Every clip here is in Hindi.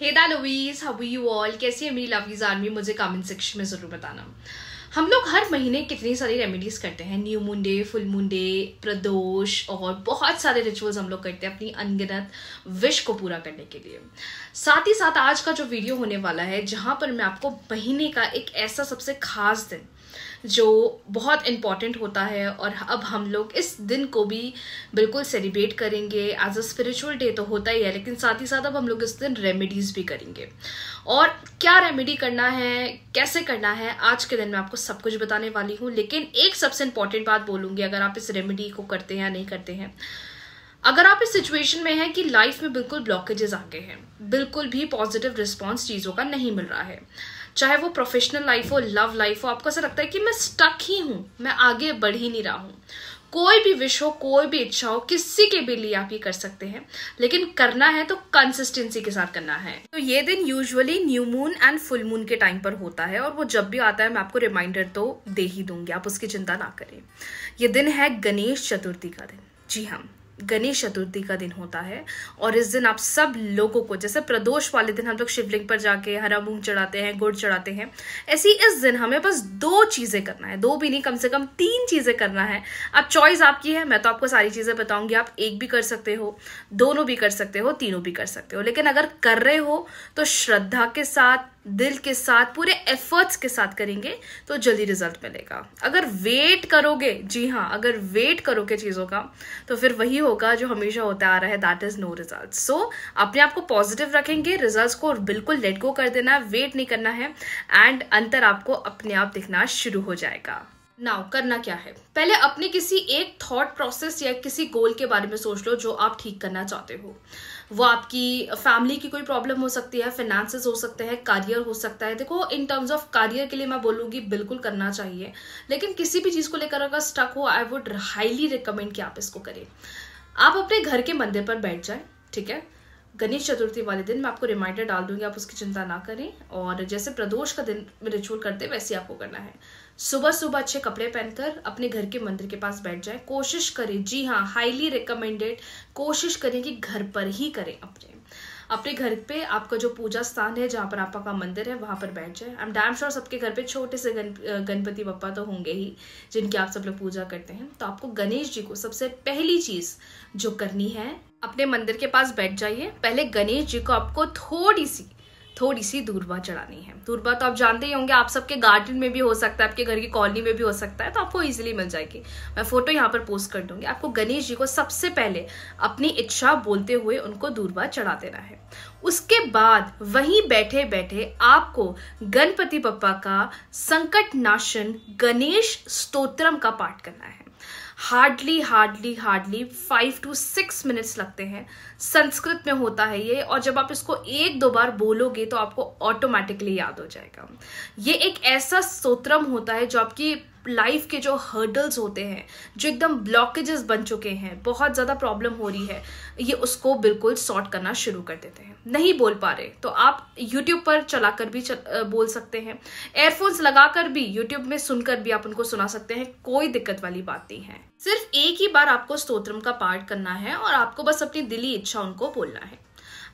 हेदा लवीज हबू यू ऑल कैसी है मेरी लवीज आर्मी मुझे कमेंट सेक्शन में ज़रूर बताना हम लोग हर महीने कितनी सारी रेमेडीज़ करते हैं न्यू मुंडे फुल मुंडे प्रदोष और बहुत सारे रिचुअल्स हम लोग करते हैं अपनी अनगिनत विश को पूरा करने के लिए साथ ही साथ आज का जो वीडियो होने वाला है जहाँ पर मैं आपको महीने का एक ऐसा सबसे खास दिन जो बहुत इम्पॉर्टेंट होता है और अब हम लोग इस दिन को भी बिल्कुल सेलिब्रेट करेंगे एज अ स्पिरिचुअल डे तो होता ही है लेकिन साथ ही साथ अब हम लोग इस दिन रेमेडीज़ भी करेंगे और क्या रेमेडी करना है कैसे करना है आज के दिन मैं आपको सब कुछ बताने वाली हूँ लेकिन एक सबसे इम्पॉर्टेंट बात बोलूँगी अगर आप इस रेमेडी को करते हैं या नहीं करते हैं अगर आप इस सिचुएशन में हैं कि लाइफ में बिल्कुल ब्लॉकेजेस आ गए हैं बिल्कुल भी पॉजिटिव रिस्पॉन्स चीज़ों का नहीं मिल रहा है चाहे वो प्रोफेशनल लाइफ हो लव लाइफ हो आपको ऐसा लगता है कि मैं स्टक ही हूं मैं आगे बढ़ ही नहीं रहा हूं कोई भी विश हो कोई भी इच्छा हो किसी के भी लिए आप ये कर सकते हैं लेकिन करना है तो कंसिस्टेंसी के साथ करना है तो ये दिन usually new moon and full moon के टाइम पर होता है और वो जब भी आता है मैं आपको रिमाइंडर तो दे ही दूंगी आप उसकी चिंता ना करें ये दिन है गणेश चतुर्थी का दिन जी हाँ गणेश चतुर्थी का दिन होता है और इस दिन आप सब लोगों को जैसे प्रदोष वाले दिन हम लोग शिवलिंग पर जाके हरा मूंग चढ़ाते हैं गुड़ चढ़ाते हैं ऐसी इस दिन हमें बस दो चीज़ें करना है दो भी नहीं कम से कम तीन चीज़ें करना है अब चॉइस आपकी है मैं तो आपको सारी चीज़ें बताऊंगी आप एक भी कर सकते हो दोनों भी कर सकते हो तीनों भी कर सकते हो लेकिन अगर कर रहे हो तो श्रद्धा के साथ दिल के साथ पूरे एफर्ट्स के साथ करेंगे तो जल्दी रिजल्ट मिलेगा अगर वेट करोगे जी हाँ अगर वेट करोगे चीज़ों का तो फिर वही होगा जो हमेशा होता आ रहा है that is no result so अपने आप को पॉजिटिव रखेंगे रिजल्ट को बिल्कुल लेट गो कर देना है वेट नहीं करना है एंड अंतर आपको अपने आप दिखना शुरू हो जाएगा नाउ करना क्या है पहले अपने किसी एक थॉट प्रोसेस या किसी गोल के बारे में सोच लो जो आप ठीक करना चाहते हो वो आपकी फैमिली की कोई प्रॉब्लम हो सकती है फाइनेंस हो सकते हैं करियर हो सकता है देखो इन टर्म्स ऑफ करियर के लिए मैं बोलूंगी बिल्कुल करना चाहिए लेकिन किसी भी चीज़ को लेकर अगर स्टक हो आई वुड हाईली रिकमेंड कि आप इसको करें आप अपने घर के मंदिर पर बैठ जाए ठीक है गणेश चतुर्थी वाले दिन मैं आपको रिमाइंडर डाल दूंगी आप उसकी चिंता ना करें और जैसे प्रदोष का दिन रिचुअल करते वैसे आपको करना है सुबह सुबह अच्छे कपड़े पहनकर अपने घर के मंदिर के पास बैठ जाएं कोशिश करें जी हाँ हाईली रिकमेंडेड कोशिश करें कि घर पर ही करें अपने अपने घर पे आपका जो पूजा स्थान है जहाँ पर आपका मंदिर है वहाँ पर बैठ जाए आई एम डैम श्योर सबके घर पे छोटे से गण गणपति बप्पा तो होंगे ही जिनकी आप सब लोग पूजा करते हैं तो आपको गणेश जी को सबसे पहली चीज़ जो करनी है अपने मंदिर के पास बैठ जाइए पहले गणेश जी को आपको थोड़ी सी थोड़ी सी दूरबा चढ़ानी है दूरबा तो आप जानते ही होंगे आप सबके गार्डन में भी हो सकता है आपके घर की कॉलोनी में भी हो सकता है तो आपको ईजिली मिल जाएगी मैं फोटो यहाँ पर पोस्ट कर दूंगी आपको गणेश जी को सबसे पहले अपनी इच्छा बोलते हुए उनको दूरबा चढ़ा देना है उसके बाद वहीं बैठे बैठे आपको गणपति पप्पा का संकट नाशन गणेश स्तोत्रम का पाठ करना है hardly hardly hardly five to six minutes लगते हैं संस्कृत में होता है ये और जब आप इसको एक दो बार बोलोगे तो आपको ऑटोमेटिकली याद हो जाएगा ये एक ऐसा सोत्रम होता है जो आपकी लाइफ के जो हर्डल्स होते हैं जो एकदम ब्लॉकेजेस बन चुके हैं बहुत ज़्यादा प्रॉब्लम हो रही है ये उसको बिल्कुल सॉर्ट करना शुरू कर देते हैं नहीं बोल पा रहे तो आप यूट्यूब पर चला कर भी चल, बोल सकते हैं एयरफोन्स लगा कर भी यूट्यूब में सुनकर भी आप उनको सुना सकते हैं कोई दिक्कत वाली बात नहीं है सिर्फ एक ही बार आपको स्तोत्रम का पाठ करना है और आपको बस अपनी दिली इच्छा उनको बोलना है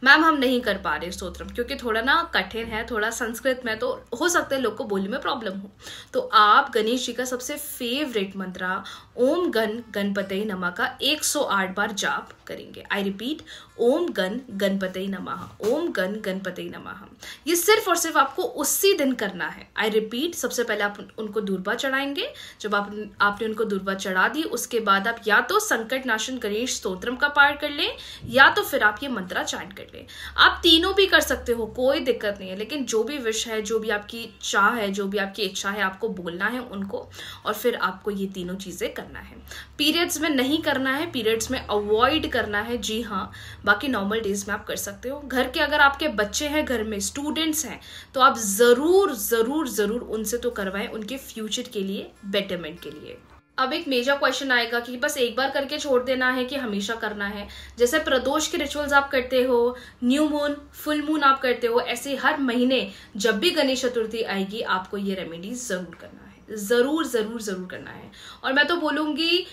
मैम हम नहीं कर पा रहे स्तोत्रम क्योंकि थोड़ा ना कठिन है थोड़ा संस्कृत में तो हो सकता है लोग को बोलने में प्रॉब्लम हो तो आप गणेश जी का सबसे फेवरेट मंत्रा ओम गण गणपत नमा का 108 बार जाप करेंगे आई रिपीट ओम गण गणपत नमः ओम गण गणपत नमः ये सिर्फ और सिर्फ आपको उसी दिन करना है आई रिपीट सबसे पहले आप उनको दूरबा चढ़ाएंगे जब आप आपने उनको दूरबा चढ़ा दी उसके बाद आप या तो संकट नाशन गणेश स्तोत्रम का पाठ कर लें या तो फिर आप ये मंत्रा चैंट कर लें आप तीनों भी कर सकते हो कोई दिक्कत नहीं है लेकिन जो भी विश है जो भी आपकी चाह है जो भी आपकी इच्छा है आपको बोलना है उनको और फिर आपको ये तीनों चीज़ें करना है पीरियड्स में नहीं करना है पीरियड्स में अवॉइड करना है जी हाँ बाकी नॉर्मल डेज में आप कर सकते हो घर के अगर आपके बच्चे हैं घर में स्टूडेंट्स हैं तो आप ज़रूर ज़रूर ज़रूर उनसे तो करवाएं उनके फ्यूचर के लिए बेटरमेंट के लिए अब एक मेजर क्वेश्चन आएगा कि बस एक बार करके छोड़ देना है कि हमेशा करना है जैसे प्रदोष के रिचुअल्स आप करते हो न्यू मून फुल मून आप करते हो ऐसे हर महीने जब भी गणेश चतुर्थी आएगी आपको ये रेमेडी जरूर करना है जरूर जरूर जरूर करना है और मैं तो बोलूंगी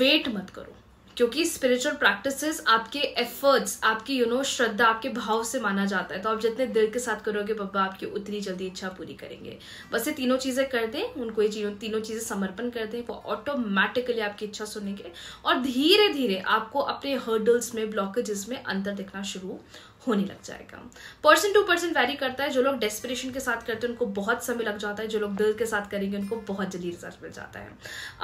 वेट मत करो क्योंकि स्पिरिचुअल प्रैक्टिसेस आपके एफर्ट्स आपकी यू नो श्रद्धा आपके भाव से माना जाता है तो आप जितने दिल के साथ करोगे बब्बा आपकी उतनी जल्दी इच्छा पूरी करेंगे बस ये तीनों चीज़ें कर दें उनको ये तीनों चीज़ें समर्पण कर दें वो ऑटोमेटिकली आपकी इच्छा सुनेंगे और धीरे धीरे आपको अपने हर्डल्स में ब्लॉकेजेस में अंतर दिखना शुरू होने लग जाएगा पर्सन टू पर्सन वेरी करता है जो लोग डेस्परेशन के साथ करते हैं उनको बहुत समय लग जाता है जो लोग दिल के साथ करेंगे उनको बहुत जल्दी रिजल्ट मिल जाता है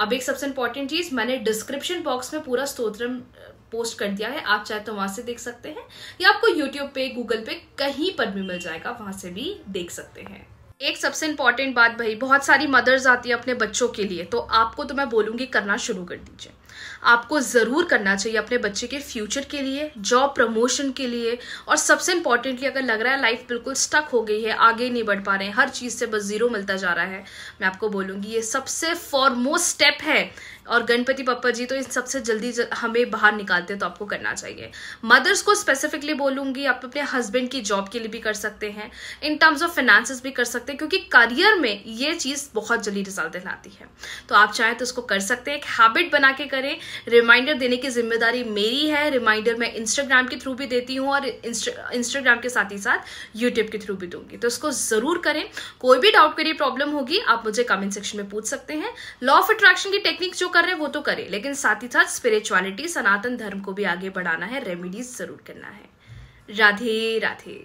अब एक सबसे इंपॉर्टेंट चीज़ मैंने डिस्क्रिप्शन बॉक्स में पूरा स्त्रोत्र पोस्ट कर दिया है आप चाहे तो वहां से देख सकते हैं या आपको यूट्यूब पे गूगल पे कहीं पर भी मिल जाएगा वहां से भी देख सकते हैं एक सबसे इंपॉर्टेंट बात भाई बहुत सारी मदर्स आती है अपने बच्चों के लिए तो आपको तो मैं बोलूंगी करना शुरू कर दीजिए आपको ज़रूर करना चाहिए अपने बच्चे के फ्यूचर के लिए जॉब प्रमोशन के लिए और सबसे इंपॉर्टेंटली अगर लग रहा है लाइफ बिल्कुल स्टक हो गई है आगे नहीं बढ़ पा रहे हैं हर चीज़ से बस ज़ीरो मिलता जा रहा है मैं आपको बोलूँगी ये सबसे फॉरमोस्ट स्टेप है और गणपति पप्पा जी तो इन सबसे जल्दी जल, हमें बाहर निकालते हैं तो आपको करना चाहिए मदर्स को स्पेसिफिकली बोलूंगी आप अपने हस्बैंड की जॉब के लिए भी कर सकते हैं इन टर्म्स ऑफ फाइनेंस भी कर सकते हैं क्योंकि करियर में ये चीज़ बहुत जल्दी रिजल्ट दिलाती है तो आप चाहें तो उसको कर सकते हैं एक हैबिट बना के करें रिमाइंडर देने की जिम्मेदारी मेरी है रिमाइंडर मैं इंस्टाग्राम के थ्रू भी देती हूँ और इंस्टाग्राम के साथ ही साथ यूट्यूब के थ्रू भी दूंगी तो उसको ज़रूर करें कोई भी डाउट करिए प्रॉब्लम होगी आप मुझे कमेंट सेक्शन में पूछ सकते हैं लॉ ऑफ अट्रैक्शन की टेक्निक जो कर कर रहे हैं वो तो करे लेकिन साथ ही साथ स्पिरिचुअलिटी सनातन धर्म को भी आगे बढ़ाना है रेमिडीज जरूर करना है राधे राधे